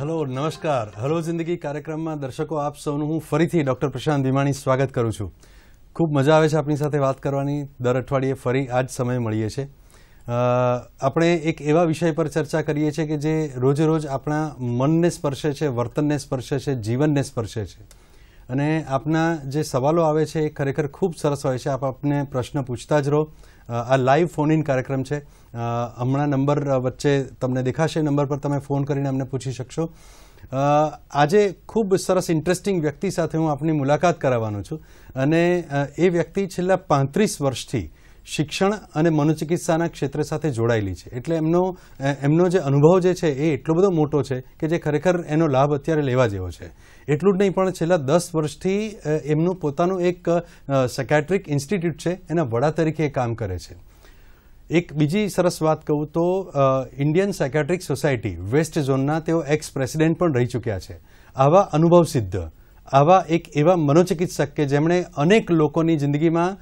hello નમસ્કાર hello જિંદગી કાર્યક્રમમાં દર્શકો આપ સૌનું હું ફરીથી ડૉક્ટર પ્રશાંત ધીમાણી સ્વાગત કરું છું ખૂબ મજા આવે છે આપણી સાથે વાત કરવાની દર અઠવાડિયે ફરી આ જ સમય મળીએ છીએ આપણે એક એવા વિષય પર ચર્ચા કરીએ છીએ કે જે રોજે રોજ આપણા મનને સ્પર્શે છે વર્તનને સ્પર્શે છે જીવનને સ્પર્શે છે અને આપના જે સવાલો આવે છે એ ખરેખર ખૂબ સરસ હોય છે આપ આપને પ્રશ્ન પૂછતા જ રહો આ લાઈવ ફોન ઇન કાર્યક્રમ છે હમણાં નંબર વચ્ચે તમને દેખાશે નંબર પર તમે ફોન કરીને અમને પૂછી શકશો આજે ખૂબ સરસ ઇન્ટરેસ્ટિંગ વ્યક્તિ સાથે હું આપની મુલાકાત કરાવવાનો છું અને એ વ્યક્તિ છેલ્લા પાંત્રીસ વર્ષથી શિક્ષણ અને મનોચિકિત્સાના ક્ષેત્ર સાથે જોડાયેલી છે એટલે એમનો એમનો જે અનુભવ જે છે એ એટલો બધો મોટો છે કે જે ખરેખર એનો લાભ અત્યારે લેવા જેવો છે એટલું જ નહીં પણ છેલ્લા દસ વર્ષથી એમનું પોતાનું એક સેકેટ્રિક ઇન્સ્ટિટ્યૂટ છે એના વડા તરીકે કામ કરે છે એક બીજી સરસ વાત કહું તો ઇન્ડિયન સાયકાટ્રિક સોસાયટી વેસ્ટ ઝોનના તેઓ એક્સ પ્રેસિડેન્ટ પણ રહી ચૂક્યા છે આવા અનુભવ સિદ્ધ આવા એક એવા મનોચિકિત્સક કે જેમણે અનેક લોકોની જિંદગીમાં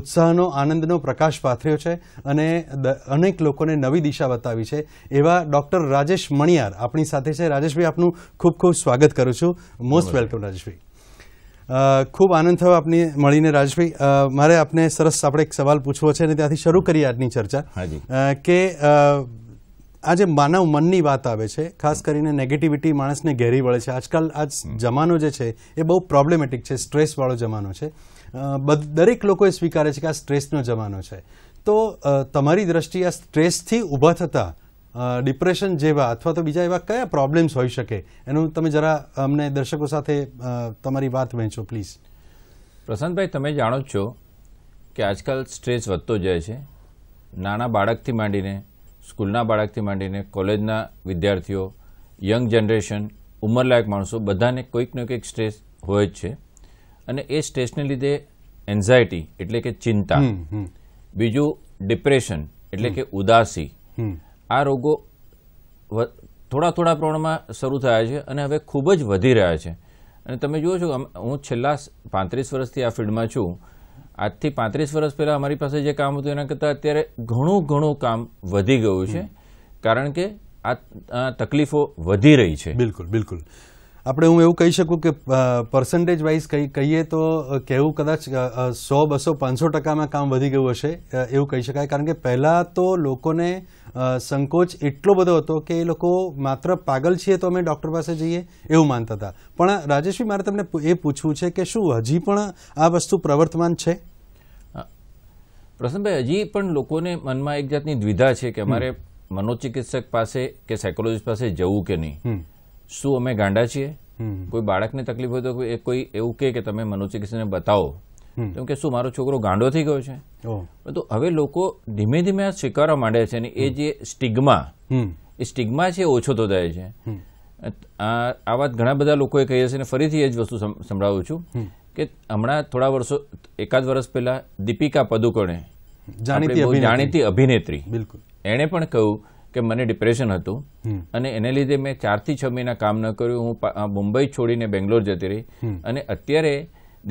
ઉત્સાહનો આનંદનો પ્રકાશ પાથર્યો છે અને અનેક લોકોને નવી દિશા બતાવી છે એવા ડૉક્ટર રાજેશ મણિયાર આપણી સાથે છે રાજેશભાઈ આપનું ખૂબ ખૂબ સ્વાગત કરું છું મોસ્ટ વેલકમ રાજેશભાઈ ખૂબ આનંદ થયો આપને મળીને રાજભાઈ મારે આપને સરસ આપણે એક સવાલ પૂછવો છે અને ત્યાંથી શરૂ કરીએ આજની ચર્ચા કે આ જે માનવ મનની વાત આવે છે ખાસ કરીને નેગેટિવિટી માણસને ઘેરી વળે છે આજકાલ આજ જમાનો જે છે એ બહુ પ્રોબ્લેમેટિક છે સ્ટ્રેસવાળો જમાનો છે દરેક લોકોએ સ્વીકારે છે કે આ સ્ટ્રેસનો જમાનો છે તો તમારી દ્રષ્ટિએ આ સ્ટ્રેસથી ઊભા થતા ડિપ્રેશન જેવા અથવા તો બીજા એવા કયા પ્રોબ્લેમ્સ હોઈ શકે એનું તમે જરા અમને દર્શકો સાથે તમારી વાત વહેંચો પ્લીઝ પ્રશાંતભાઈ તમે જાણો જ છો કે આજકાલ સ્ટ્રેસ વધતો જાય છે નાના બાળકથી માંડીને સ્કૂલના બાળકથી માંડીને કોલેજના વિદ્યાર્થીઓ યંગ જનરેશન ઉંમરલાયક માણસો બધાને કોઈકનો કંઈક સ્ટ્રેસ હોય જ છે અને એ સ્ટ્રેસને લીધે એન્ઝાયટી એટલે કે ચિંતા બીજું ડિપ્રેશન એટલે કે ઉદાસી આ રોગો થોડા થોડા પ્રમાણમાં શરૂ થયા છે અને હવે ખૂબ જ વધી રહ્યા છે અને તમે જુઓ છો હું છેલ્લા પાંત્રીસ વર્ષથી આ ફિલ્ડમાં છું આજથી પાંત્રીસ વર્ષ પહેલાં અમારી પાસે જે કામ હતું એના કરતાં અત્યારે ઘણું ઘણું કામ વધી ગયું છે કારણ કે આ તકલીફો વધી રહી છે બિલકુલ બિલકુલ આપણે હું એવું કહી શકું કે પર્સન્ટેજ વાઇઝ કહી કહીએ તો કહેવું કદાચ સો બસો પાંચસો ટકામાં કામ વધી ગયું હશે એવું કહી શકાય કારણ કે પહેલાં તો લોકોને સંકોચ એટલો બધો હતો કે એ લોકો માત્ર પાગલ છીએ તો અમે ડૉક્ટર પાસે જઈએ એવું માનતા હતા પણ રાજેશભાઈ મારે તમને એ પૂછવું છે કે શું હજી પણ આ વસ્તુ પ્રવર્તમાન છે પ્રસન્નભાઈ હજી પણ લોકોને મનમાં એક જાતની દ્વિધા છે કે અમારે મનોચિકિત્સક પાસે કે સાયકોલોજીસ્ટ પાસે જવું કે નહીં શું અમે ગાંડા છીએ કોઈ બાળકને તકલીફ હોય તો કોઈ એવું કે તમે મનોચિકિત્સકને બતાવો તો કે શું મારો છોકરો ગાંડો થઈ ગયો છે પરંતુ હવે લોકો ધીમે ધીમે આ સ્વીકારવા માંડે છે અને એ જે સ્ટિગ્મા એ સ્ટિગ્મા છે ઓછો તો થાય છે આ વાત ઘણા બધા લોકોએ કહી છે અને ફરીથી એ જ વસ્તુ સંભળાવું છું કે હમણાં થોડા વર્ષો એકાદ વર્ષ પહેલા દીપિકા પદુકોણે જાણીતી અભિનેત્રી બિલકુલ એણે પણ કહ્યું કે મને ડિપ્રેશન હતું અને એને લીધે મેં ચારથી છ મહિના કામ ન કર્યું હું મુંબઈ છોડીને બેંગ્લોર જતી રહી અને અત્યારે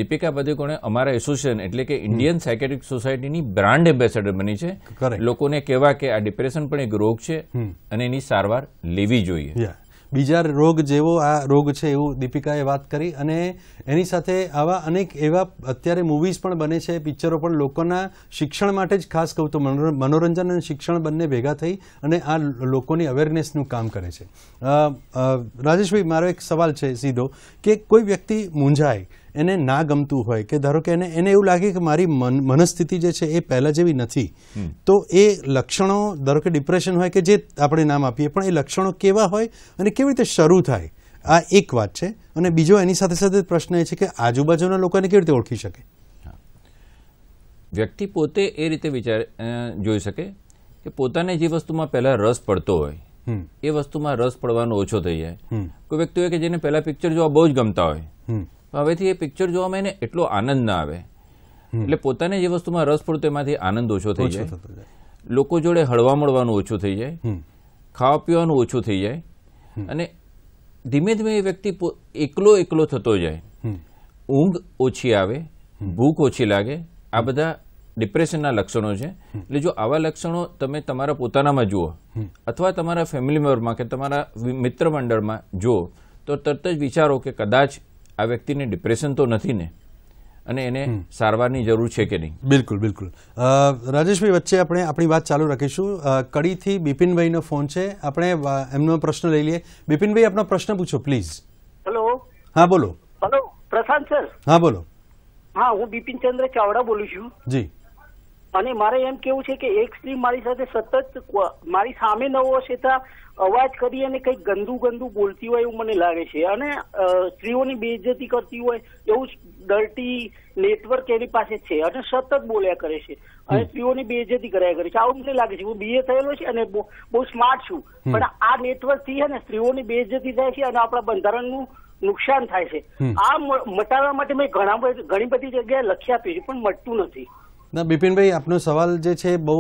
દીપિકા પાદુકોણે અમારા એસોસિએશન એટલે કે ઇન્ડિયન સાયકેટિક સોસાયટીની બ્રાન્ડ એમ્બેસેડર બની છે લોકોને કહેવા કે આ ડિપ્રેશન પણ એક રોગ છે અને એની સારવાર લેવી જોઈએ બીજા રોગ જેવો આ રોગ છે એવું દીપિકાએ વાત કરી અને એની સાથે આવા અનેક એવા અત્યારે મૂવીઝ પણ બને છે પિક્ચરો પણ લોકોના શિક્ષણ માટે જ ખાસ કહું તો મનોરંજન અને શિક્ષણ બંને ભેગા થઈ અને આ લોકોની અવેરનેસનું કામ કરે છે રાજેશભાઈ મારો એક સવાલ છે સીધો કે કોઈ વ્યક્તિ મૂંઝાય એને ના ગમતું હોય કે ધારો કે એને એને એવું લાગે કે મારી મનસ્થિતિ જે છે એ પહેલાં જેવી નથી તો એ લક્ષણો ધારો કે ડિપ્રેશન હોય કે જે આપણે નામ આપીએ પણ એ લક્ષણો કેવા હોય અને કેવી રીતે શરૂ થાય આ એક વાત છે અને બીજો એની સાથે સાથે પ્રશ્ન એ છે કે આજુબાજુના લોકોને કેવી રીતે ઓળખી શકે વ્યક્તિ પોતે એ રીતે વિચાર જોઈ શકે કે પોતાને જે વસ્તુમાં પહેલા રસ પડતો હોય એ વસ્તુમાં રસ પડવાનો ઓછો થઈ જાય કોઈ વ્યક્તિ હોય કે જેને પહેલા પિક્ચર જોવા બહુ જ ગમતા હોય હવેથી એ પિક્ચર જોવામાં એને એટલો આનંદ ના આવે એટલે પોતાને જે વસ્તુમાં રસ પડતો એમાંથી આનંદ ઓછો થઈ જાય લોકો જોડે હળવા મળવાનું ઓછું થઈ જાય ખાવા પીવાનું ઓછું થઈ જાય અને ધીમે ધીમે એ વ્યક્તિ એકલો એકલો થતો જાય ઊંઘ ઓછી આવે ભૂખ ઓછી લાગે આ બધા ડિપ્રેશનના લક્ષણો છે એટલે જો આવા લક્ષણો તમે તમારા પોતાનામાં જુઓ અથવા તમારા ફેમિલી મેમ્બરમાં કે તમારા મિત્ર મંડળમાં જુઓ તો તરત જ વિચારો કે કદાચ આ વ્યક્તિને ડિપ્રેશન તો નથી ને અને એને સારવારની જરૂર છે કે નહીં બિલકુલ બિલકુલ રાજેશભાઈ વચ્ચે આપણે આપણી વાત ચાલુ રાખીશું કડીથી બિપિનભાઈનો ફોન છે આપણે એમનો પ્રશ્ન લઈ લઈએ બિપિનભાઈ આપનો પ્રશ્ન પૂછો પ્લીઝ હેલો હા બોલો હેલો પ્રશાંત સર હા બોલો હા હું બિપિન ચંદ્ર ચાવડા બોલું છું જી અને મારે એમ કેવું છે કે એક સ્ત્રી મારી સાથે સતત મારી સામે ન છતાં અવાજ કરી અને કઈ ગંદુ ગંદુ બોલતી હોય એવું મને લાગે છે અને સ્ત્રીઓની બેઇજ્જતી કરતી હોય એવું ડર્ટી નેટવર્ક એની પાસે છે અને સતત બોલ્યા કરે છે અને સ્ત્રીઓની બેઇજ્જતી કર્યા કરે છે આવું મને લાગે છે હું બીએ થયેલો છે અને બહુ સ્માર્ટ છું પણ આ નેટવર્કથી છે ને સ્ત્રીઓની બેઇજ્જતી થાય છે અને આપણા બંધારણનું નુકસાન થાય છે આ મટાડવા માટે મેં ઘણા ઘણી બધી જગ્યાએ લખી આપી છે પણ મટતું નથી ના બિપિનભાઈ આપનો સવાલ જે છે બહુ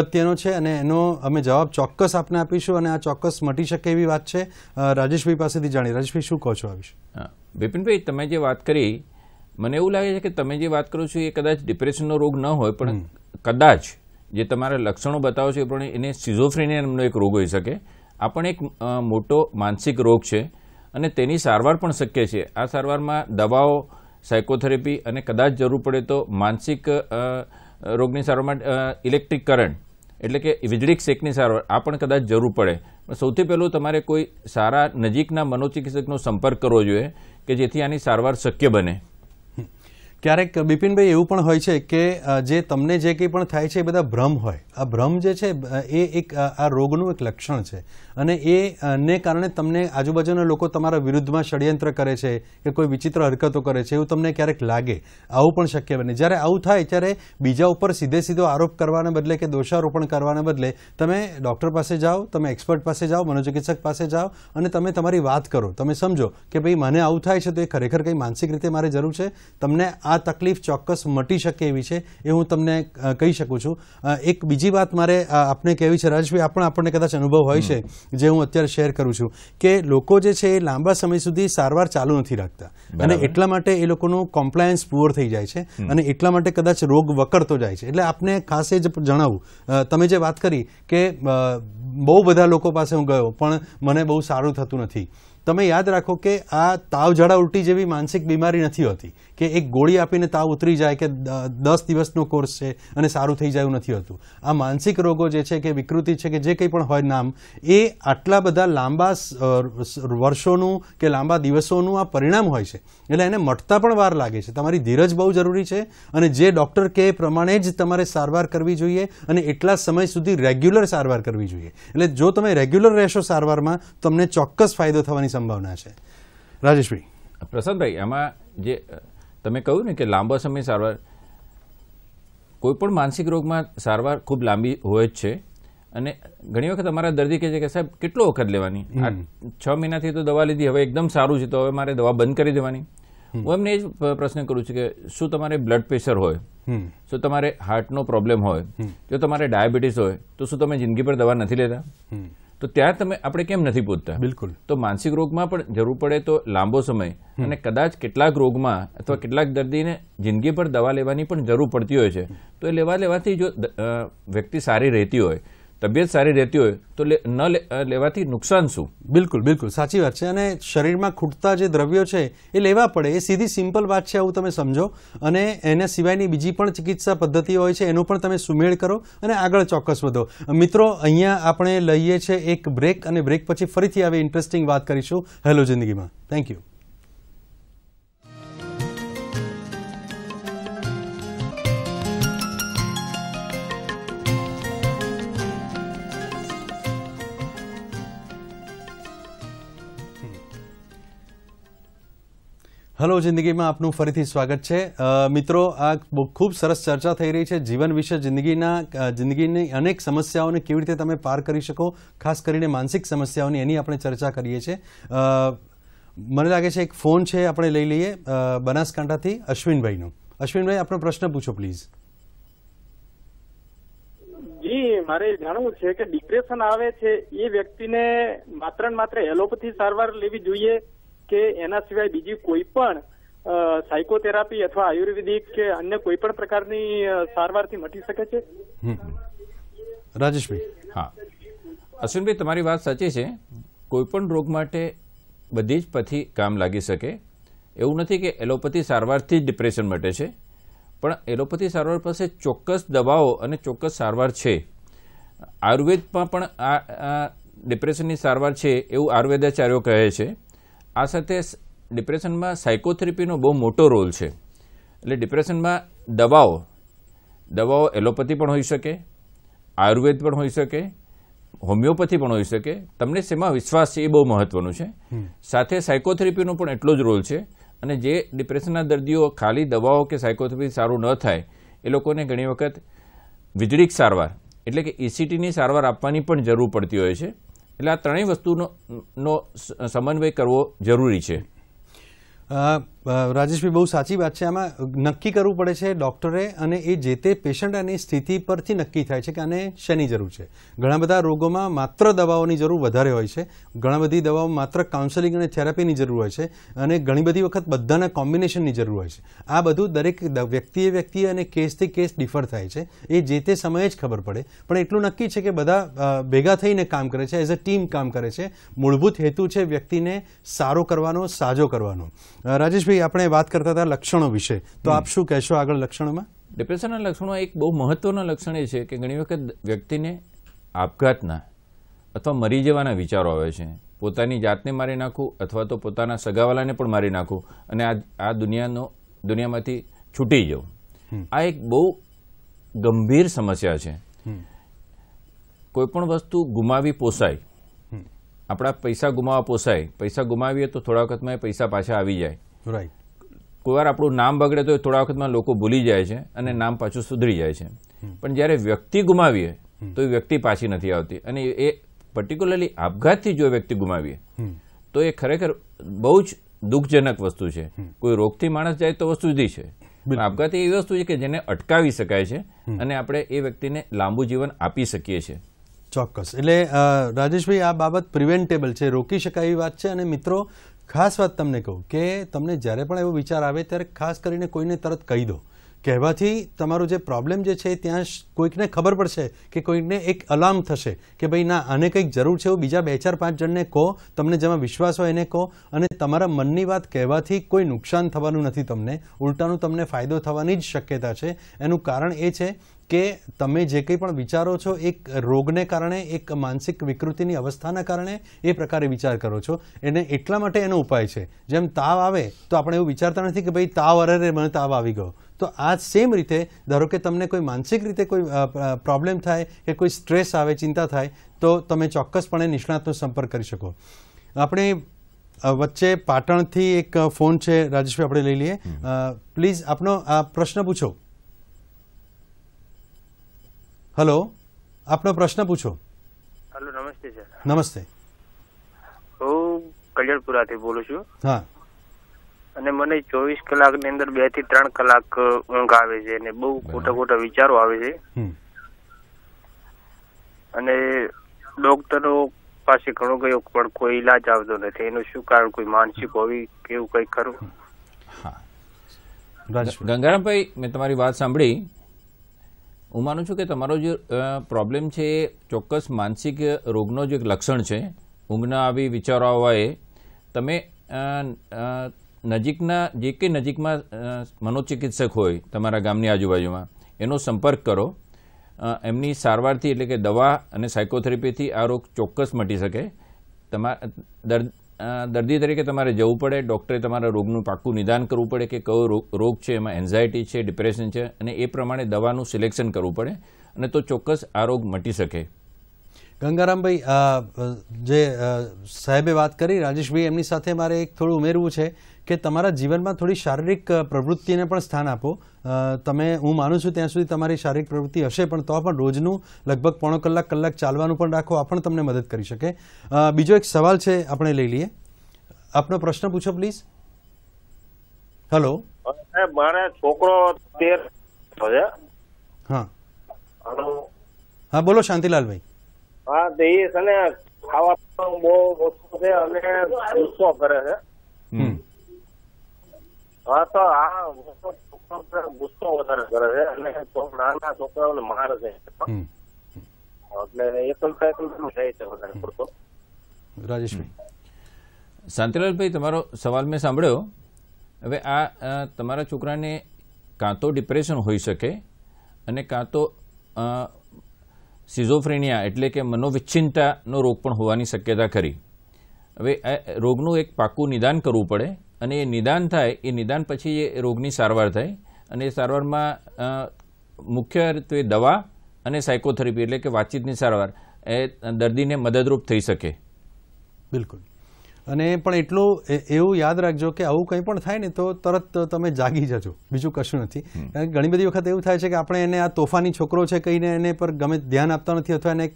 અગત્યનો છે અને એનો અમે જવાબ ચોક્કસ આપને આપીશું અને આ ચોક્કસ મટી શકે એવી વાત છે રાજેશભાઈ પાસેથી જાણી રાજેશભાઈ શું કહો છો આ બિપિનભાઈ તમે જે વાત કરી મને એવું લાગે છે કે તમે જે વાત કરો છો એ કદાચ ડિપ્રેશનનો રોગ ન હોય પણ કદાચ જે તમારા લક્ષણો બતાવો છે પણ એને સિઝોફ્રેનિયાનો એક રોગ હોઈ શકે આ પણ એક મોટો માનસિક રોગ છે અને તેની સારવાર પણ શક્ય છે આ સારવારમાં દવાઓ સાયકોથેરેપી અને કદાચ જરૂર પડે તો માનસિક રોગની સારવાર ઇલેક્ટ્રિક કરંટ એટલે કે વીજળીક શેકની સારવાર આ પણ કદાચ જરૂર પડે સૌથી પહેલું તમારે કોઈ સારા નજીકના મનોચિકિત્સકનો સંપર્ક કરવો જોઈએ કે જેથી આની સારવાર શક્ય બને ક્યારેક બિપિનભાઈ એવું પણ હોય છે કે જે તમને જે કંઈ પણ થાય છે એ બધા ભ્રમ હોય આ ભ્રમ જે છે એ એક આ રોગનું એક લક્ષણ છે અને એ ને કારણે તમને આજુબાજુના લોકો તમારા વિરુદ્ધમાં ષડયંત્ર કરે છે કે કોઈ વિચિત્ર હરકતો કરે છે એવું તમને ક્યારેક લાગે આવું પણ શક્ય બને જ્યારે આવું થાય ત્યારે બીજા ઉપર સીધે સીધો આરોપ કરવાને બદલે કે દોષારોપણ કરવાને બદલે તમે ડૉક્ટર પાસે જાઓ તમે એક્સપર્ટ પાસે જાઓ મનોચિકિત્સક પાસે જાઓ અને તમે તમારી વાત કરો તમે સમજો કે ભાઈ મને આવું થાય છે તો એ ખરેખર કંઈ માનસિક રીતે મારે જરૂર છે તમને આ આ તકલીફ ચોક્કસ મટી શકે એવી છે એ હું તમને કહી શકું છું એક બીજી વાત મારે આપણે કહેવી છે રાજભાઈ આપણ આપણને કદાચ અનુભવ હોય છે જે હું અત્યારે શેર કરું છું કે લોકો જે છે એ લાંબા સમય સુધી સારવાર ચાલુ નથી રાખતા અને એટલા માટે એ લોકોનું કોમ્પ્લાયન્સ પુઅર થઈ જાય છે અને એટલા માટે કદાચ રોગ વકરતો જાય છે એટલે આપને ખાસ એ જ જણાવું તમે જે વાત કરી કે બહુ બધા લોકો પાસે હું ગયો પણ મને બહુ સારું થતું નથી તમે યાદ રાખો કે આ તાવ ઝાડા ઉલટી જેવી માનસિક બીમારી નથી હોતી કે એક ગોળી આપીને તાવ ઉતરી જાય કે દસ દિવસનો કોર્સ છે અને સારું થઈ જાય નથી હોતું આ માનસિક રોગો જે છે કે વિકૃતિ છે કે જે કંઈ પણ હોય નામ એ આટલા બધા લાંબા વર્ષોનું કે લાંબા દિવસોનું આ પરિણામ હોય છે એટલે એને મટતા પણ વાર લાગે છે તમારી ધીરજ બહુ જરૂરી છે અને જે ડૉક્ટર કહે પ્રમાણે જ તમારે સારવાર કરવી જોઈએ અને એટલા સમય સુધી રેગ્યુલર સારવાર કરવી જોઈએ એટલે જો તમે રેગ્યુલર રહેશો સારવારમાં તમને ચોક્કસ ફાયદો થવાની સંભાવના છે રાજેશભાઈ પ્રસાદભાઈ એમાં જે તમે કહ્યું ને કે લાંબા સમય સારવાર કોઈપણ માનસિક રોગમાં સારવાર ખૂબ લાંબી હોય જ છે અને ઘણી વખત અમારા દર્દી કહે છે કે સાહેબ કેટલો વખત લેવાની છ મહિનાથી તો દવા લીધી હવે એકદમ સારું છે તો હવે મારે દવા બંધ કરી દેવાની હું એમને એ જ પ્રશ્ન કરું છું કે શું તમારે બ્લડ પ્રેશર હોય શું તમારે હાર્ટનો પ્રોબ્લેમ હોય જો તમારે ડાયાબિટીસ હોય તો શું તમે જિંદગી પર દવા નથી લેતા તો ત્યાં તમે આપણે કેમ નથી પૂછતા બિલકુલ તો માનસિક રોગમાં પણ જરૂર પડે તો લાંબો સમય અને કદાચ કેટલાક રોગમાં અથવા કેટલાક દર્દીને જિંદગી પર દવા લેવાની પણ જરૂર પડતી હોય છે તો એ લેવા લેવાથી જો વ્યક્તિ સારી રહેતી હોય તબિયત સારી રહેતી હોય તો ન લેવાથી નુકસાન શું બિલકુલ બિલકુલ સાચી વાત છે અને શરીરમાં ખૂટતા જે દ્રવ્યો છે એ લેવા પડે એ સીધી સિમ્પલ વાત છે આવું તમે સમજો અને એના સિવાયની બીજી પણ ચિકિત્સા પદ્ધતિ હોય છે એનો પણ તમે સુમેળ કરો અને આગળ ચોક્કસ વધો મિત્રો અહીંયા આપણે લઈએ છીએ એક બ્રેક અને બ્રેક પછી ફરીથી આવી ઇન્ટરેસ્ટિંગ વાત કરીશું હેલો જિંદગીમાં થેન્ક યુ હલો જિંદગીમાં આપનું ફરીથી સ્વાગત છે મિત્રો આ ખૂબ સરસ ચર્ચા થઈ રહી છે જીવન વિશે જિંદગીના જિંદગીની અનેક સમસ્યાઓને કેવી રીતે તમે પાર કરી શકો ખાસ કરીને માનસિક સમસ્યાઓની એની આપણે ચર્ચા કરીએ છીએ મને લાગે છે એક ફોન છે આપણે લઈ લઈએ બનાસકાંઠાથી અશ્વિનભાઈનો અશ્વિનભાઈ આપણો પ્રશ્ન પૂછો પ્લીઝ જી મારે જાણવું છે કે ડિપ્રેશન આવે છે એ વ્યક્તિને માત્ર ને માત્ર એલોપથી સારવાર લેવી જોઈએ કે એના સિવાય બીજી કોઈ પણ સાયકોથેરાપી અથવા આયુર્વેદિક કે અન્ય કોઈ પણ પ્રકારની સારવારથી મટી શકે છે રાજેશભાઈ હા અશ્વિનભાઈ તમારી વાત સાચી છે કોઈપણ રોગ માટે બધી જ પથી કામ લાગી શકે એવું નથી કે એલોપથી સારવારથી જ ડિપ્રેશન મટે છે પણ એલોપથી સારવાર પાસે ચોક્કસ દવાઓ અને ચોક્કસ સારવાર છે આયુર્વેદમાં પણ આ ડિપ્રેશનની સારવાર છે એવું આયુર્વેદાચાર્યો કહે છે આ સાથે ડિપ્રેશનમાં સાયકોથેરાપીનો બહુ મોટો રોલ છે એટલે ડિપ્રેશનમાં દવાઓ દવાઓ એલોપથી પણ હોઈ શકે આયુર્વેદ પણ હોઈ શકે હોમિયોપથી પણ હોઈ શકે તમને શેમાં વિશ્વાસ છે એ બહુ મહત્વનું છે સાથે સાયકોથેરાપીનો પણ એટલો જ રોલ છે અને જે ડિપ્રેશનના દર્દીઓ ખાલી દવાઓ કે સાયકોથેરાપી સારું ન થાય એ લોકોને ઘણી વખત વીજળીક સારવાર એટલે કે ઇસીટીની e સારવાર આપવાની પણ જરૂર પડતી હોય છે એટલે આ ત્રણેય વસ્તુનો સમન્વય કરવો જરૂરી છે રાજેશભાઈ બહુ સાચી વાત છે આમાં નક્કી કરવું પડે છે ડૉક્ટરે અને એ જે તે પેશન્ટ અને સ્થિતિ પરથી નક્કી થાય છે કે આને શેની જરૂર છે ઘણા બધા રોગોમાં માત્ર દવાઓની જરૂર વધારે હોય છે ઘણા બધી દવાઓ માત્ર કાઉન્સેલિંગ અને થેરાપીની જરૂર હોય છે અને ઘણી બધી વખત બધાના કોમ્બિનેશનની જરૂર હોય છે આ બધું દરેક વ્યક્તિએ વ્યક્તિએ અને કેસથી કેસ ડિફર થાય છે એ જે તે સમયે જ ખબર પડે પણ એટલું નક્કી છે કે બધા ભેગા થઈને કામ કરે છે એઝ અ ટીમ કામ કરે છે મૂળભૂત હેતુ છે વ્યક્તિને સારો કરવાનો સાજો કરવાનો રાજેશભાઈ ડિરેક્ટરી આપણે વાત કરતા હતા લક્ષણો વિશે તો આપ શું કહેશો આગળ લક્ષણોમાં ડિપ્રેશનના લક્ષણો એક બહુ મહત્વના લક્ષણ એ છે કે ઘણી વખત વ્યક્તિને આપઘાતના અથવા મરી જવાના વિચારો આવે છે પોતાની જાતને મારી નાખું અથવા તો પોતાના સગાવાલાને પણ મારી નાખું અને આ દુનિયાનો દુનિયામાંથી છૂટી જવું આ એક બહુ ગંભીર સમસ્યા છે કોઈપણ વસ્તુ ગુમાવી પોસાય આપણા પૈસા ગુમાવવા પોસાય પૈસા ગુમાવીએ તો થોડા વખતમાં એ પૈસા પાછા આવી જાય રાઈટ કોઈવાર આપણું નામ બગડે તો થોડા વખતમાં લોકો ભૂલી જાય છે અને નામ પાછું સુધરી જાય છે પણ જયારે વ્યક્તિ ગુમાવીએ તો એ વ્યક્તિ પાછી નથી આવતી અને એ પર્ટિક્યુલરલી આપઘાતથી જો વ્યક્તિ ગુમાવીએ તો એ ખરેખર બહુ જ દુઃખજનક વસ્તુ છે કોઈ રોગથી માણસ જાય તો વસ્તુ જુદી છે આપઘાત એવી વસ્તુ છે કે જેને અટકાવી શકાય છે અને આપણે એ વ્યક્તિને લાંબુ જીવન આપી શકીએ છીએ ચોક્કસ એટલે રાજેશભાઈ આ બાબત પ્રિવેન્ટેબલ છે રોકી શકાય એવી વાત છે અને મિત્રો ખાસ વાત તમને કહું કે તમને જ્યારે પણ એવો વિચાર આવે ત્યારે ખાસ કરીને કોઈને તરત કહી દો કહેવાથી તમારો જે પ્રોબ્લેમ જે છે ત્યાં કોઈકને ખબર પડશે કે કોઈકને એક અલાર્મ થશે કે ભાઈ ના આને કંઈક જરૂર છે એવું બીજા બે ચાર પાંચ જણને કહો તમને જેમાં વિશ્વાસ હોય એને કહો અને તમારા મનની વાત કહેવાથી કોઈ નુકસાન થવાનું નથી તમને ઉલટાનું તમને ફાયદો થવાની જ શક્યતા છે એનું કારણ એ છે કે તમે જે કંઈ પણ વિચારો છો એક રોગને કારણે એક માનસિક વિકૃતિની અવસ્થાના કારણે એ પ્રકારે વિચાર કરો છો એને એટલા માટે એનો ઉપાય છે જેમ તાવ આવે તો આપણે એવું વિચારતા નથી કે ભાઈ તાવ અરે મને તાવ આવી ગયો તો આ સેમ રીતે ધારો કે તમને કોઈ માનસિક રીતે કોઈ પ્રોબ્લેમ થાય કે કોઈ સ્ટ્રેસ આવે ચિંતા થાય તો તમે ચોક્કસપણે નિષ્ણાતનો સંપર્ક કરી શકો આપણે વચ્ચે પાટણથી એક ફોન છે રાજેશભાઈ આપણે લઈ લઈએ પ્લીઝ આપનો આ પ્રશ્ન પૂછો હલો આપનો પ્રશ્ન પૂછો હલો નમસ્તે સર નમસ્તે હું કલ્યાણપુરાથી બોલું છું હા અને મને ચોવીસ કલાકની અંદર બે થી ત્રણ કલાક ઊંઘ આવે છે અને બહુ ખોટા ખોટા વિચારો આવે છે અને ડોક્ટરો પાસે ઘણો ગયો પણ કોઈ ઈલાજ આવતો નથી એનું શું કારણ કોઈ માનસિક હોવી કેવું એવું કંઈ ખરું ગંગારામભાઈ મેં તમારી વાત સાંભળી હું માનું છું કે તમારો જે પ્રોબ્લેમ છે એ ચોક્કસ માનસિક રોગનો જે લક્ષણ છે ઊંઘના આવી વિચારો આવવા એ તમે નજીકના જે કંઈ નજીકમાં મનોચિકિત્સક હોય તમારા ગામની આજુબાજુમાં એનો સંપર્ક કરો એમની સારવારથી એટલે કે દવા અને સાયકોથેરાપીથી આ રોગ ચોક્કસ મટી શકે તમા દર્દ દર્દી તરીકે તમારે જવું પડે ડૉક્ટરે તમારા રોગનું પાકું નિદાન કરવું પડે કે કયો રોગ છે એમાં એન્ઝાયટી છે ડિપ્રેશન છે અને એ પ્રમાણે દવાનું સિલેક્શન કરવું પડે અને તો ચોક્કસ આ રોગ મટી શકે ગંગારામભાઈ જે સાહેબે વાત કરી રાજેશભાઈ એમની સાથે મારે એક થોડું ઉમેરવું છે કે તમારા જીવનમાં થોડી શારીરિક પ્રવૃત્તિને પણ સ્થાન આપો તમે હું માનું છું ત્યાં સુધી તમારી શારીરિક પ્રવૃત્તિ હશે પણ તો પણ રોજનું લગભગ પોણો કલાક કલાક ચાલવાનું પણ રાખો આ પણ તમને મદદ કરી શકે બીજો એક સવાલ છે આપણે લઈ લઈએ આપનો પ્રશ્ન પૂછો પ્લીઝ હેલો મારે છોકરો તેર હા હા બોલો શાંતિલાલભાઈ હા તે છે ને ખાવા બહુ ઓછું છે અને ગુસ્સો કરે છે હા તો આ ગુસ્સો વધારે કરે છે અને નાના છોકરાઓને મારે છે એટલે એ પણ પ્રયત્ન છે વધારે પડતો રાજેશભાઈ શાંતિલાલભાઈ તમારો સવાલ મેં સાંભળ્યો હવે આ તમારા છોકરાને કાં તો ડિપ્રેશન હોઈ શકે અને કાં તો સિઝોફ્રેનિયા એટલે કે મનોવિચ્છિન્નતાનો રોગ પણ હોવાની શક્યતા ખરી હવે આ રોગનું એક પાકું નિદાન કરવું પડે અને એ નિદાન થાય એ નિદાન પછી એ રોગની સારવાર થાય અને એ સારવારમાં મુખ્ય મુખ્યત્વે દવા અને સાયકોથેરાપી એટલે કે વાતચીતની સારવાર એ દર્દીને મદદરૂપ થઈ શકે બિલકુલ અને પણ એટલું એવું યાદ રાખજો કે આવું કંઈ પણ થાય ને તો તરત તમે જાગી જજો બીજું કશું નથી કારણ કે ઘણી બધી વખત એવું થાય છે કે આપણે એને આ તોફાની છોકરો છે કહીને એને પર ગમે ધ્યાન આપતા નથી અથવા એને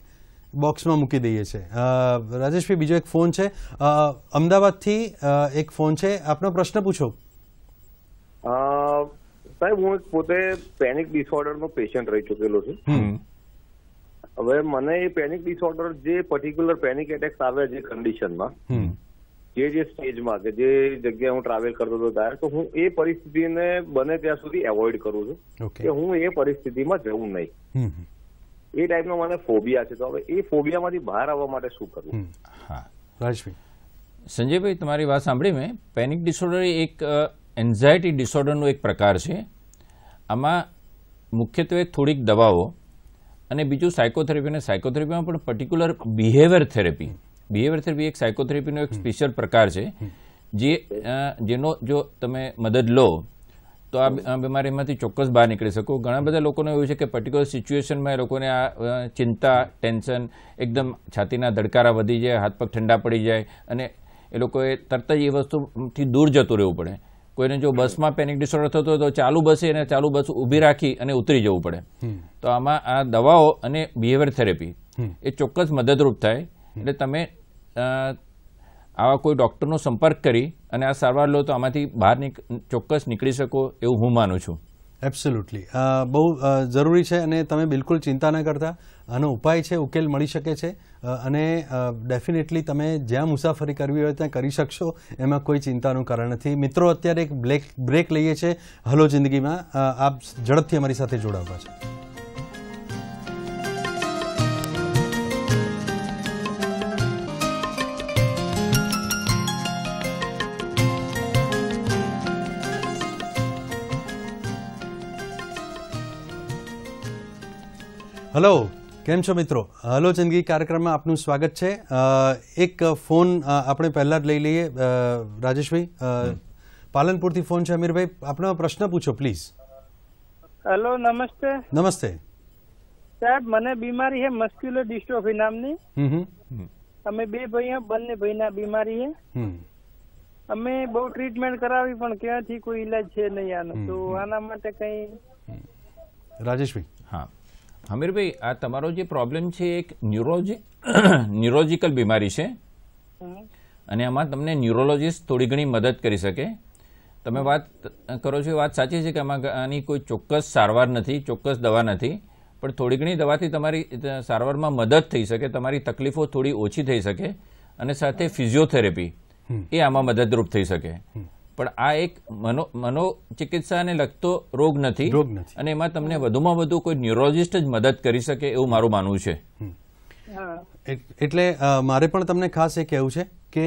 બોક્સમાં મૂકી દઈએ છીએ રાજેશભાઈ બીજો એક ફોન છે અમદાવાદથી એક ફોન છે આપનો પ્રશ્ન પૂછો સાહેબ હું પોતે પેનિક ડિસઓર્ડરનો પેશન્ટ રહી ચૂકેલો છું હવે મને એ પેનિક ડિસઓર્ડર જે પર્ટિક્યુલર પેનિક એટેક્સ આવે જે કન્ડિશનમાં જે જે સ્ટેજમાં કે જે જગ્યાએ હું ટ્રાવેલ કરતો હતો ત્યારે તો હું એ પરિસ્થિતિને બને ત્યાં સુધી એવોઇડ કરું છું કે હું એ પરિસ્થિતિમાં જવું નહીં એ ટાઈપનો મને ફોબિયા છે તો હવે એ ફોબિયામાંથી બહાર આવવા માટે શું કરવું હા રાજભાઈ સંજયભાઈ તમારી વાત સાંભળી મેં પેનિક ડિસઓર્ડર એ એક એન્ઝાયટી ડિસઓર્ડરનો એક પ્રકાર છે આમાં મુખ્યત્વે થોડીક દવાઓ અને બીજું સાયકોથેરાપી અને સાયકોથેરાપીમાં પણ particular behaviour therapy behaviour therapy એક સાયકોથેરાપીનો એક સ્પેશિયલ પ્રકાર છે જે જેનો જો તમે મદદ લો તો આ બીમારીમાંથી ચોક્કસ બહાર નીકળી શકો ઘણા બધા લોકોને એવું છે કે પર્ટિક્યુલર સિચ્યુએશનમાં એ લોકોને આ ચિંતા ટેન્શન એકદમ છાતીના ધડકારા વધી જાય હાથ પગ ઠંડા પડી જાય અને એ લોકોએ તરત જ એ વસ્તુથી દૂર જતું રહેવું પડે કોઈને જો બસમાં પેનિક ડિસઓર્ડર થતો હોય તો ચાલુ બસે અને ચાલુ બસ ઊભી રાખી અને ઉતરી જવું પડે તો આમાં આ દવાઓ અને બિહેવિયર થેરેપી એ ચોક્કસ મદદરૂપ થાય એટલે તમે આવા કોઈ ડોક્ટરનો સંપર્ક કરી અને આ સારવાર લો તો આમાંથી બહાર ચોક્કસ નીકળી શકો એવું હું માનું છું એબ્સોલ્યુટલી બહુ જરૂરી છે અને તમે બિલકુલ ચિંતા ન કરતા આનો ઉપાય છે ઉકેલ મળી શકે છે અને ડેફિનેટલી તમે જ્યાં મુસાફરી કરવી હોય ત્યાં કરી શકશો એમાં કોઈ ચિંતાનું કારણ નથી મિત્રો અત્યારે એક બ્રેક બ્રેક લઈએ છીએ હલો જિંદગીમાં આપ ઝડપથી અમારી સાથે જોડાવવા છે હલો કેમ છો મિત્રો હલો જિંદગી કાર્યક્રમમાં આપનું સ્વાગત છે એક ફોન આપણે પહેલાં જ લઈ લઈએ રાજેશભાઈ પાલનપુરથી ફોન છે અમીરભાઈ આપનો પ્રશ્ન પૂછો પ્લીઝ હેલો નમસ્તે નમસ્તે સાહેબ મને બીમારી છે મસ્ક્યુલર ડિસ્ટ્રોફી નામની અમે બે ભાઈઓ બંને ભાઈના બીમારી છે અમે બહુ ટ્રીટમેન્ટ કરાવી પણ ક્યાંથી કોઈ ઈલાજ છે નહીં આનો તો આના માટે કઈ રાજેશભાઈ હા હમીરભાઈ આ તમારો જે પ્રોબ્લેમ છે એક ન્યુરોજી ન્યુરોલોજિકલ બીમારી છે અને આમાં તમને ન્યુરોલોજિસ્ટ થોડી ઘણી મદદ કરી શકે તમે વાત કરો છો એ વાત સાચી છે કે આમાં આની કોઈ ચોક્કસ સારવાર નથી ચોક્કસ દવા નથી પણ થોડી ઘણી દવાથી તમારી સારવારમાં મદદ થઈ શકે તમારી તકલીફો થોડી ઓછી થઈ શકે અને સાથે ફિઝિયોથેરેપી એ આમાં મદદરૂપ થઈ શકે પણ આ એક મનો મનોચિકિત્સાને લગતો રોગ નથી અને એમાં તમને વધુમાં વધુ કોઈ ન્યુરોલોજિસ્ટ જ મદદ કરી શકે એવું મારું માનવું છે એટલે મારે પણ તમને ખાસ એ કહેવું છે કે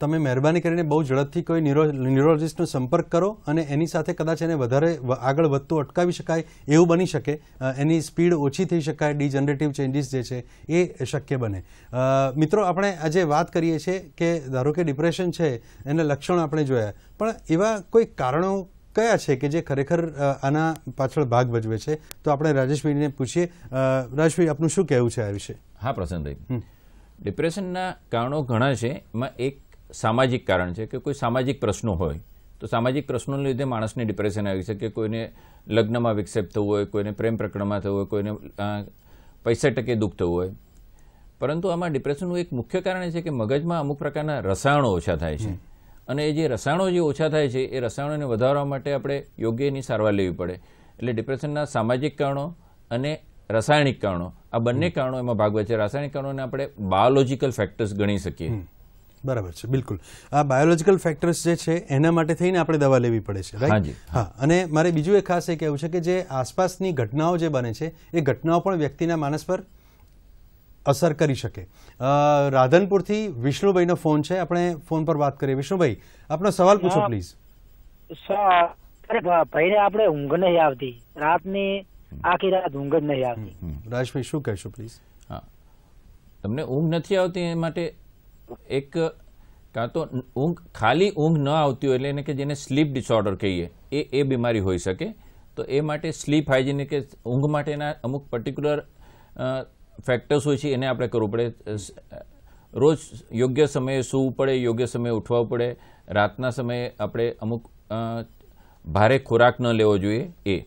તમે મહેરબાની કરીને બહુ ઝડપથી કોઈ ન્યુરો ન્યુરોલોજિસ્ટનો સંપર્ક કરો અને એની સાથે કદાચ એને વધારે આગળ વધતું અટકાવી શકાય એવું બની શકે એની સ્પીડ ઓછી થઈ શકાય ડીજનરેટિવ ચેન્જીસ જે છે એ શક્ય બને મિત્રો આપણે આજે વાત કરીએ છીએ કે ધારો કે ડિપ્રેશન છે એના લક્ષણો આપણે જોયા પણ એવા કોઈ કારણો કયા છે કે જે ખરેખર આના પાછળ ભાગ ભજવે છે તો આપણે રાજેશભાઈને પૂછીએ રાજેશભાઈ આપનું શું કહેવું છે આ વિશે હા પ્રસન્નભાઈ ડિપ્રેશનના કારણો ઘણા છે એમાં એક સામાજિક કારણ છે કે કોઈ સામાજિક પ્રશ્નો હોય તો સામાજિક પ્રશ્નોને લીધે માણસને ડિપ્રેશન આવી શકે કોઈને લગ્નમાં વિક્ષેપ થવું હોય કોઈને પ્રેમ પ્રકરણમાં થવું હોય કોઈને પૈસા ટકે દુઃખ થવું હોય પરંતુ આમાં ડિપ્રેશનનું એક મુખ્ય કારણ એ છે કે મગજમાં અમુક પ્રકારના રસાયણો ઓછા થાય છે અને એ જે રસાયણો જે ઓછા થાય છે એ રસાયણોને વધારવા માટે આપણે યોગ્ય એની સારવાર લેવી પડે એટલે ડિપ્રેશનના સામાજિક કારણો અને રાસાયણિક કારણો આ બંને કારણો એમાં ભાગ છે રાસાયણિક કારણોને આપણે બાયોલોજિકલ ફેક્ટર્સ ગણી શકીએ બરાબર છે બિલકુલ આ બાયોલોજીકલ ફેક્ટર્સ જે છે એના માટે થઈને આપણે દવા લેવી પડે છે રાઈટ હા અને મારે બીજું એક ખાસ એક એવું છે કે જે આસપાસની ઘટનાઓ જે બને છે એ ઘટનાઓ પણ વ્યક્તિના માનસ પર અસર કરી શકે રાધનપુરથી વિષ્ણુભાઈનો ફોન છે આપણે ફોન પર વાત કરીએ વિષ્ણુભાઈ આપનો સવાલ પૂછો પ્લીઝ ભાઈને આપણે ઊંઘ નહીં આવતી રાતની આખી ઊંઘ જ નહીં આવતી રાજભાઈ શું કહેશો પ્લીઝ હા તમને ઊંઘ નથી આવતી એ માટે એક કાં તો ઊંઘ ખાલી ઊંઘ ન આવતી હોય એટલે એને કે જેને સ્લીપ ડિસઓર્ડર કહીએ એ એ બીમારી હોઈ શકે તો એ માટે સ્લીપ હાઇજીન કે ઊંઘ માટેના અમુક પર્ટિક્યુલર ફેક્ટર્સ હોય છે એને આપણે કરવું પડે રોજ યોગ્ય સમયે સૂવું પડે યોગ્ય સમયે ઉઠવા પડે રાતના સમયે આપણે અમુક ભારે ખોરાક ન લેવો જોઈએ એ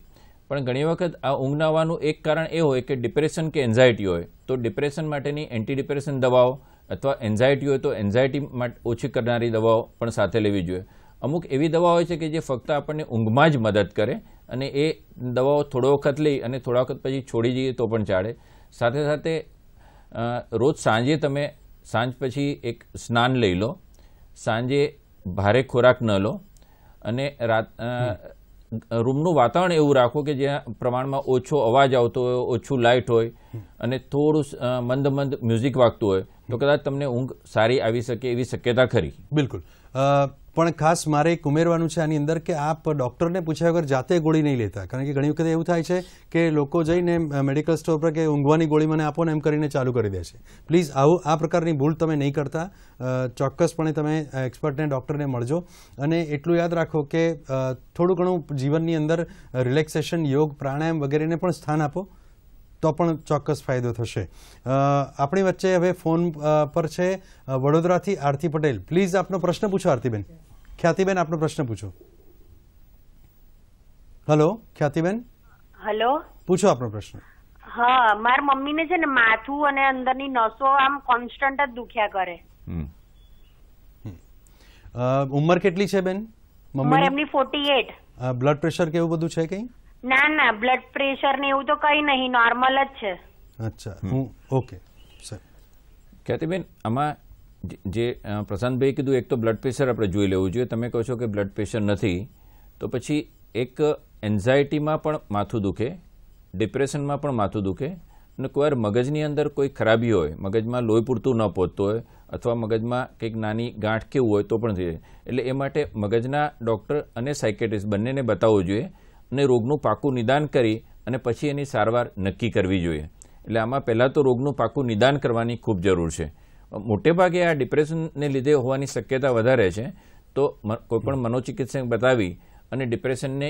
પણ ઘણી વખત આ ઊંઘ ના આવવાનું એક કારણ એ હોય કે ડિપ્રેશન કે એન્ઝાયટી હોય તો ડિપ્રેશન માટેની એન્ટી ડિપ્રેશન દવાઓ અથવા એન્ઝાયટી હોય તો એન્ઝાયટી ઓછી કરનારી દવાઓ પણ સાથે લેવી જોઈએ અમુક એવી દવાઓ હોય છે કે જે ફક્ત આપણને ઊંઘમાં જ મદદ કરે અને એ દવાઓ થોડો વખત લઈ અને થોડા વખત પછી છોડી જઈએ તો પણ ચાલે સાથે સાથે રોજ સાંજે તમે સાંજ પછી એક સ્નાન લઈ લો સાંજે ભારે ખોરાક ન લો અને રાત રૂમનું વાતાવરણ એવું રાખો કે જ્યાં પ્રમાણમાં ઓછો અવાજ આવતો હોય ઓછું લાઇટ હોય અને થોડું મંદ મંદ મ્યુઝિક વાગતું હોય તો કદાચ તમને ઊંઘ સારી આવી શકે એવી શક્યતા ખરી બિલકુલ પણ ખાસ મારે એક ઉમેરવાનું છે આની અંદર કે આપ ડૉક્ટરને પૂછ્યા વગર જાતે ગોળી નહીં લેતા કારણ કે ઘણી વખત એવું થાય છે કે લોકો જઈને મેડિકલ સ્ટોર પર કે ઊંઘવાની ગોળી મને આપો ને એમ કરીને ચાલુ કરી દે છે પ્લીઝ આવું આ પ્રકારની ભૂલ તમે નહીં કરતા ચોક્કસપણે તમે એક્સપર્ટને ડૉક્ટરને મળજો અને એટલું યાદ રાખો કે થોડું ઘણું જીવનની અંદર રિલેક્સેશન યોગ પ્રાણાયામ વગેરેને પણ સ્થાન આપો તો પણ ચોક્કસ ફાયદો થશે આપણી વચ્ચે હવે ફોન પર છે વડોદરાથી આરતી પટેલ પ્લીઝ આપનો પ્રશ્ન પૂછો આરતીબેન ખ્યાતિબેન આપનો પ્રશ્ન પૂછો હલો ખ્યાતિબેન હેલો પૂછો આપનો પ્રશ્ન હા મારા મમ્મીને છે ને માથું અને અંદરની નસો આમ કોન્સ્ટન્ટ જ દુખ્યા કરે ઉંમર કેટલી છે બેન મમ્મી એમની ફોર્ટી 48 બ્લડ પ્રેશર કેવું બધું છે કઈ ના ના બ્લડ પ્રેશર ને એવું તો કઈ નહીં નોર્મલ જ છે અચ્છા હું ઓકે સર ખ્યાતિબેન આમાં જે પ્રશાંતભાઈ કીધું એક તો બ્લડ પ્રેશર આપણે જોઈ લેવું જોઈએ તમે કહો છો કે બ્લડ પ્રેશર નથી તો પછી એક એન્ઝાયટીમાં પણ માથું દુખે ડિપ્રેશનમાં પણ માથું દુખે અને કોઈવાર મગજની અંદર કોઈ ખરાબી હોય મગજમાં લોહી પૂરતું ન પહોંચતું હોય અથવા મગજમાં કંઈક નાની ગાંઠ કેવું હોય તો પણ થઈ જાય એટલે એ માટે મગજના ડૉક્ટર અને સાયકેટ્રિસ્ટ બંનેને બતાવવું જોઈએ અને રોગનું પાકું નિદાન કરી અને પછી એની સારવાર નક્કી કરવી જોઈએ એટલે આમાં પહેલાં તો રોગનું પાકું નિદાન કરવાની ખૂબ જરૂર છે મોટે ભાગે આ ડિપ્રેશનને લીધે હોવાની શક્યતા વધારે છે તો કોઈપણ મનોચિકિત્સક બતાવી અને ડિપ્રેશનને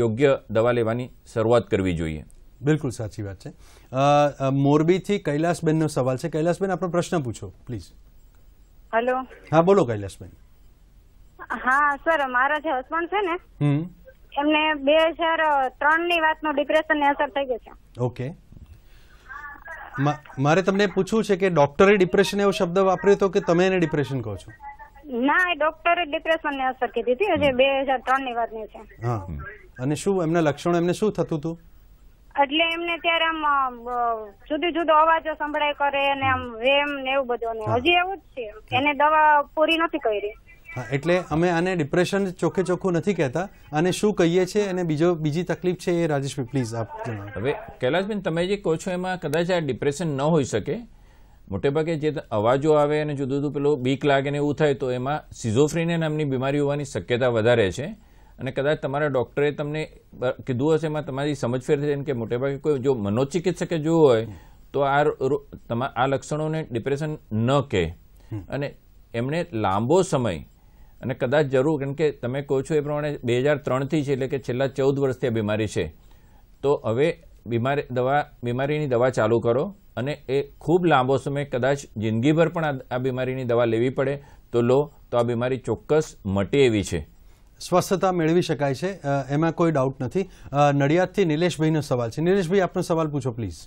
યોગ્ય દવા લેવાની શરૂઆત કરવી જોઈએ બિલકુલ સાચી વાત છે મોરબીથી કૈલાસબેનનો સવાલ છે કૈલાસબેન આપણો પ્રશ્ન પૂછો પ્લીઝ હેલો હા બોલો કૈલાસબેન હા સર મારા જે હસબન્ડ છે ને એમને બે હજાર ત્રણ ની વાતનો ડિપ્રેશન ની અસર થઈ ગઈ છે ઓકે મારે તમને પૂછવું છે કે ડોક્ટરે ડિપ્રેશન એવો શબ્દ વાપર્યો હતો કે તમે એને ડિપ્રેશન કહો છો ના ડોક્ટરે ડિપ્રેશન ને અસર કીધી હતી જે બે હજાર ત્રણ ની વાત છે હા અને શું એમના લક્ષણો એમને શું થતું હતું એટલે એમને ત્યારે આમ જુદો જુદો અવાજો સંભળાય કરે અને આમ વેમ ને એવું બધું હજી એવું જ છે એને દવા પૂરી નથી કરી હા એટલે અમે આને ડિપ્રેશન ચોખ્ખે ચોખ્ખું નથી કહેતા અને શું કહીએ છીએ અને બીજો બીજી તકલીફ છે એ રાજેશભાઈ પ્લીઝ આપ હવે કૈલાશબેન તમે જે કહો છો એમાં કદાચ આ ડિપ્રેશન ન હોઈ શકે મોટેભાગે જે અવાજો આવે અને જુદું જુદું પેલું બીક લાગે ને એવું થાય તો એમાં સિઝોફ્રીનિયા નામની બીમારી હોવાની શક્યતા વધારે છે અને કદાચ તમારા ડૉક્ટરે તમને કીધું હશે એમાં તમારી સમજફેર થઈ કે મોટેભાગે કોઈ જો મનોચિકિત્સકે જોયું હોય તો આ તમા આ લક્ષણોને ડિપ્રેશન ન કહે અને એમણે લાંબો સમય અને કદાચ જરૂર કેમ કે તમે કહો છો એ પ્રમાણે બે હજાર ત્રણથી છે એટલે કે છેલ્લા ચૌદ વર્ષથી આ બીમારી છે તો હવે બીમારી દવા બીમારીની દવા ચાલુ કરો અને એ ખૂબ લાંબો સમય કદાચ જિંદગીભર પણ આ બીમારીની દવા લેવી પડે તો લો તો આ બીમારી ચોક્કસ મટે એવી છે સ્વસ્થતા મેળવી શકાય છે એમાં કોઈ ડાઉટ નથી નડિયાદથી નિલેશભાઈનો સવાલ છે નિલેશભાઈ આપનો સવાલ પૂછો પ્લીઝ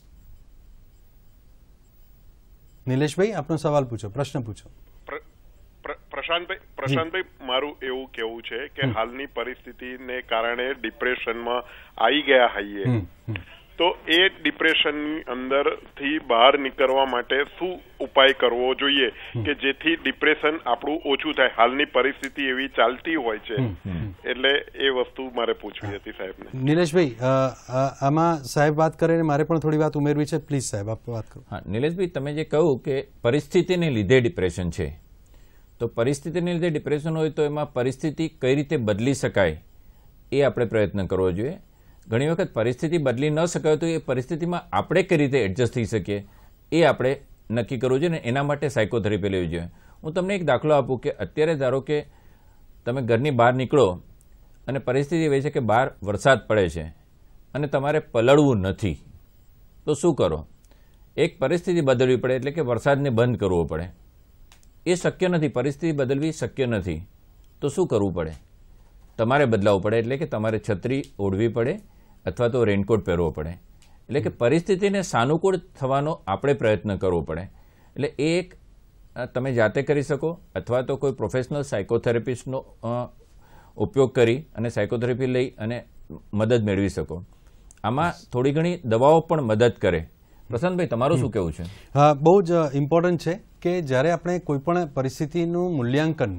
નિલેશભાઈ આપનો સવાલ પૂછો પ્રશ્ન પૂછો પ્રશાંતભાઈ પ્રશાંતભાઈ મારું એવું કેવું છે કે હાલની પરિસ્થિતિને કારણે ડિપ્રેશનમાં આવી ગયા હાઈએ તો એ ડિપ્રેશનની થી બહાર નીકળવા માટે શું ઉપાય કરવો જોઈએ કે જેથી ડિપ્રેશન આપણું ઓછું થાય હાલની પરિસ્થિતિ એવી ચાલતી હોય છે એટલે એ વસ્તુ મારે પૂછવી હતી સાહેબને નિલેશભાઈ આમાં સાહેબ વાત કરીને મારે પણ થોડી વાત ઉમેરવી છે પ્લીઝ સાહેબ આપ વાત કરો હા નિલેશભાઈ તમે જે કહું કે પરિસ્થિતિને લીધે ડિપ્રેશન છે તો પરિસ્થિતિને લીધે ડિપ્રેશન હોય તો એમાં પરિસ્થિતિ કઈ રીતે બદલી શકાય એ આપણે પ્રયત્ન કરવો જોઈએ ઘણી વખત પરિસ્થિતિ બદલી ન શકાય તો એ પરિસ્થિતિમાં આપણે કઈ રીતે એડજસ્ટ થઈ શકીએ એ આપણે નક્કી કરવું જોઈએ ને એના માટે સાયકોથેરેપી લેવી જોઈએ હું તમને એક દાખલો આપું કે અત્યારે ધારો કે તમે ઘરની બહાર નીકળો અને પરિસ્થિતિ એવી છે કે બહાર વરસાદ પડે છે અને તમારે પલળવું નથી તો શું કરો એક પરિસ્થિતિ બદલવી પડે એટલે કે વરસાદને બંધ કરવો પડે એ શક્ય નથી પરિસ્થિતિ બદલવી શક્ય નથી તો શું કરવું પડે તમારે બદલાવવું પડે એટલે કે તમારે છત્રી ઓઢવી પડે અથવા તો રેનકોટ પહેરવો પડે એટલે કે પરિસ્થિતિને સાનુકૂળ થવાનો આપણે પ્રયત્ન કરવો પડે એટલે એ એક તમે જાતે કરી શકો અથવા તો કોઈ પ્રોફેશનલ સાયકોથેરાપિસ્ટનો ઉપયોગ કરી અને સાયકોથેરાપી લઈ અને મદદ મેળવી શકો આમાં થોડી ઘણી દવાઓ પણ મદદ કરે પ્રશાંતભાઈ તમારું શું કેવું છે બહુ જ ઇમ્પોર્ટન્ટ છે કે જ્યારે આપણે કોઈપણ પરિસ્થિતિનું મૂલ્યાંકન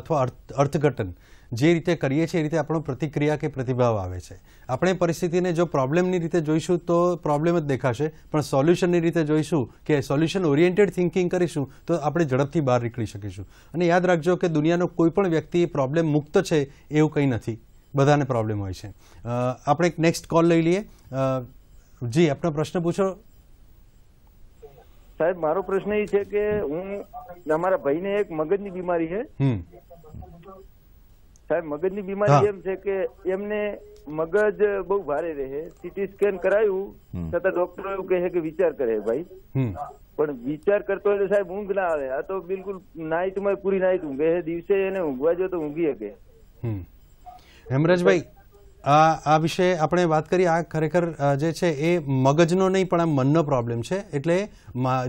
અથવા અર્થઘટન જે રીતે કરીએ છીએ એ રીતે આપણો પ્રતિક્રિયા કે પ્રતિભાવ આવે છે આપણે પરિસ્થિતિને જો પ્રોબ્લેમની રીતે જોઈશું તો પ્રોબ્લેમ જ દેખાશે પણ સોલ્યુશનની રીતે જોઈશું કે સોલ્યુશન ઓરિએન્ટેડ થિંકિંગ કરીશું તો આપણે ઝડપથી બહાર નીકળી શકીશું અને યાદ રાખજો કે દુનિયાનો કોઈપણ વ્યક્તિ પ્રોબ્લેમ મુક્ત છે એવું કંઈ નથી બધાને પ્રોબ્લેમ હોય છે આપણે એક નેક્સ્ટ કોલ લઈ લઈએ જી આપનો પ્રશ્ન પૂછો સાહેબ મારો પ્રશ્ન એ છે કે હું અમારા ભાઈને એક મગજની બીમારી છે સાહેબ મગજની બીમારી એમ છે કે એમને મગજ બહુ ભારે રહે સીટી સ્કેન કરાયું છતાં ડોક્ટર એવું કહે કે વિચાર કરે ભાઈ પણ વિચાર કરતો હોય તો સાહેબ ઊંઘ ના આવે આ તો બિલકુલ નાઇટમાં પૂરી નાઇટ ઊંઘે દિવસે એને ઊંઘવા જો તો ઊંઘી શકે હેમરાજભાઈ આ આ વિશે આપણે વાત કરી આ ખરેખર જે છે એ મગજનો નહીં પણ આ મનનો પ્રોબ્લેમ છે એટલે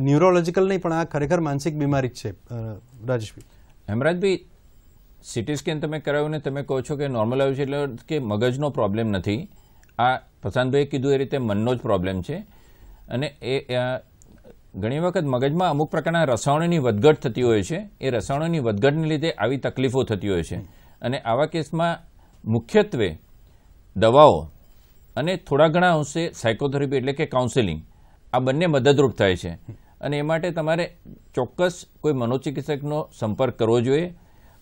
ન્યુરોલોજીકલ નહીં પણ આ ખરેખર માનસિક બીમારી જ છે રાજેશભાઈ હેમરાજભાઈ સિટી સ્કેન તમે કરાવ્યું ને તમે કહો છો કે નોર્મલ આવ્યું છે એટલે કે મગજનો પ્રોબ્લેમ નથી આ પ્રશાંતભાઈએ કીધું એ રીતે મનનો જ પ્રોબ્લેમ છે અને એ ઘણી વખત મગજમાં અમુક પ્રકારના રસાયણોની વધઘટ થતી હોય છે એ રસાયણોની વધઘટને લીધે આવી તકલીફો થતી હોય છે અને આવા કેસમાં મુખ્યત્વે દવાઓ અને થોડા ઘણા અંશે સાયકોથેરાપી એટલે કે કાઉન્સેલિંગ આ બંને મદદરૂપ થાય છે અને એ માટે તમારે ચોક્કસ કોઈ મનોચિકિત્સકનો સંપર્ક કરવો જોઈએ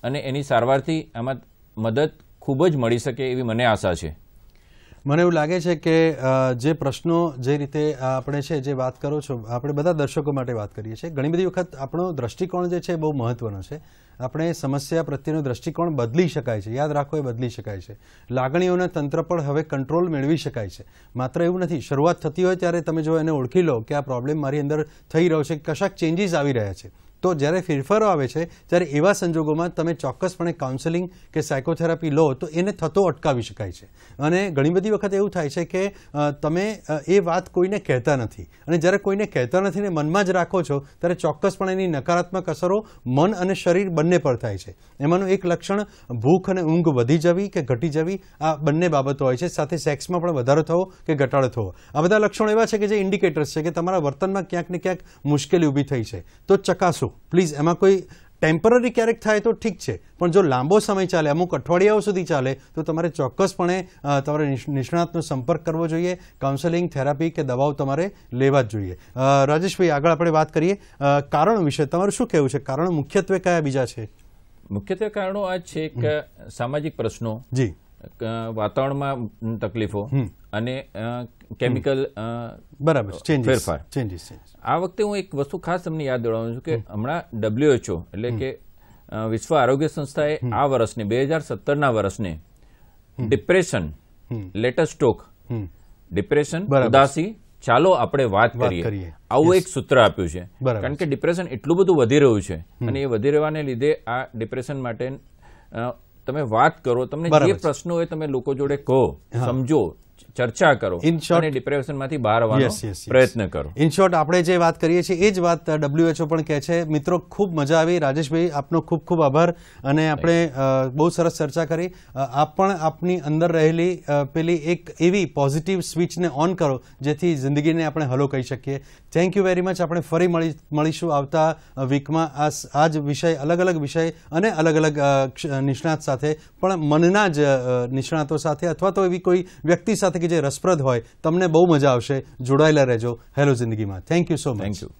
અને એની સારવારથી આમાં મદદ ખૂબ જ મળી શકે એવી મને આશા છે મને એવું લાગે છે કે જે પ્રશ્નો જે રીતે આપણે છે જે વાત કરો છો આપણે બધા દર્શકો માટે વાત કરીએ છીએ ઘણી બધી વખત આપણો દ્રષ્ટિકોણ જે છે બહુ મહત્ત્વનો છે આપણે સમસ્યા પ્રત્યેનો દ્રષ્ટિકોણ બદલી શકાય છે યાદ રાખો એ બદલી શકાય છે લાગણીઓના તંત્ર પણ હવે કંટ્રોલ મેળવી શકાય છે માત્ર એવું નથી શરૂઆત થતી હોય ત્યારે તમે જો એને ઓળખી લો કે આ પ્રોબ્લેમ મારી અંદર થઈ રહ્યો છે કશાક ચેન્જીસ આવી રહ્યા છે તો જ્યારે ફેરફારો આવે છે ત્યારે એવા સંજોગોમાં તમે ચોક્કસપણે કાઉન્સેલિંગ કે સાયકોથેરાપી લો તો એને થતો અટકાવી શકાય છે અને ઘણી બધી વખત એવું થાય છે કે તમે એ વાત કોઈને કહેતા નથી અને જ્યારે કોઈને કહેતા નથી ને મનમાં જ રાખો છો ત્યારે ચોક્કસપણે એની નકારાત્મક અસરો મન અને શરીર બંને પર થાય છે એમાંનું એક લક્ષણ ભૂખ અને ઊંઘ વધી જવી કે ઘટી જવી આ બંને બાબતો હોય છે સાથે સેક્સમાં પણ વધારો થવો કે ઘટાડો થવો આ બધા લક્ષણો એવા છે કે જે ઇન્ડિકેટર્સ છે કે તમારા વર્તનમાં ક્યાંક ને ક્યાંક મુશ્કેલી ઊભી થઈ છે તો ચકાસો પ્લીઝ એમાં કોઈ ટેમ્પરરી ક્યારેક થાય તો ઠીક છે પણ જો લાંબો સમય ચાલે અમુક અઠવાડિયાઓ સુધી ચાલે તો તમારે ચોક્કસપણે તમારે નિષ્ણાતનો સંપર્ક કરવો જોઈએ કાઉન્સેલિંગ થેરાપી કે દવાઓ તમારે લેવા જ જોઈએ રાજેશભાઈ આગળ આપણે વાત કરીએ કારણ વિશે તમારું શું કહેવું છે કારણ મુખ્યત્વે કયા બીજા છે મુખ્યત્વે કારણો આ છે કે સામાજિક પ્રશ્નો જી વાતાવરણમાં તકલીફો અને કેમિકલ બરાબર આ વખતે હું એક વસ્તુ ખાસ તમને યાદ દેવાનું છું કે હમણાં ડબ્લ્યુએચઓ એટલે કે વિશ્વ આરોગ્ય સંસ્થાએ આ વર્ષને બે હજાર સત્તરના વર્ષને ડિપ્રેશન લેટેસ્ટ સ્ટોક ડિપ્રેશન ઉદાસી ચાલો આપણે વાત કરીએ આવું એક સૂત્ર આપ્યું છે કારણ કે ડિપ્રેશન એટલું બધું વધી રહ્યું છે અને એ વધી રહેવાને લીધે આ ડિપ્રેશન માટે તમે વાત કરો તમને જે પ્રશ્નો હોય તમે લોકો જોડે કહો સમજો ચર્ચા કરો ઇન શોર્ટ ડિપ્રેશનમાંથી બહાર આવવાનો પ્રયત્ન કરો ઇન શોર્ટ આપણે જે વાત કરીએ છીએ એ જ વાત ડબ્લ્યુએચઓ પણ કહે છે મિત્રો ખૂબ મજા આવી રાજેશભાઈ આપનો ખૂબ ખૂબ આભાર અને આપણે બહુ સરસ ચર્ચા કરી આપ પણ આપની અંદર રહેલી પેલી એક એવી પોઝિટિવ સ્વિચને ઓન કરો જેથી જિંદગીને આપણે હલો કહી શકીએ થેન્ક યુ વેરી મચ આપણે ફરી મળી મળીશું આવતા વીકમાં આ જ વિષય અલગ અલગ વિષય અને અલગ અલગ નિષ્ણાત સાથે પણ મનના જ નિષ્ણાતો સાથે અથવા તો એવી કોઈ વ્યક્તિ સાથે કે જે રસપ્રદ હોય તમને બહુ મજા આવશે જોડાયેલા રહેજો હેલો જિંદગીમાં thank you so much thank you